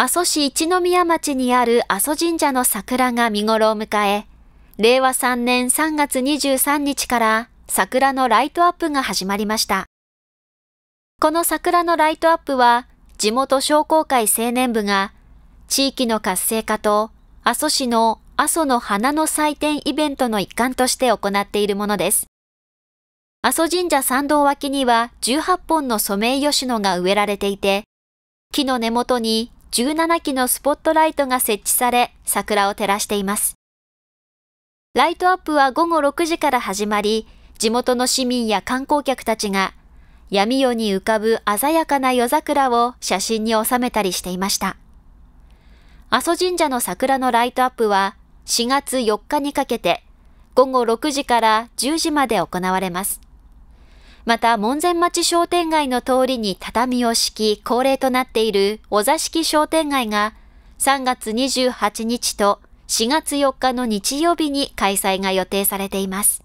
阿蘇市一宮町にある阿蘇神社の桜が見頃を迎え、令和3年3月23日から桜のライトアップが始まりました。この桜のライトアップは、地元商工会青年部が、地域の活性化と阿蘇市の阿蘇の花の祭典イベントの一環として行っているものです。阿蘇神社参道脇には18本のソメイヨシノが植えられていて、木の根元に17基のスポットライトが設置され、桜を照らしています。ライトアップは午後6時から始まり、地元の市民や観光客たちが闇夜に浮かぶ鮮やかな夜桜を写真に収めたりしていました。阿蘇神社の桜のライトアップは4月4日にかけて午後6時から10時まで行われます。また門前町商店街の通りに畳を敷き恒例となっているお座敷商店街が3月28日と4月4日の日曜日に開催が予定されています。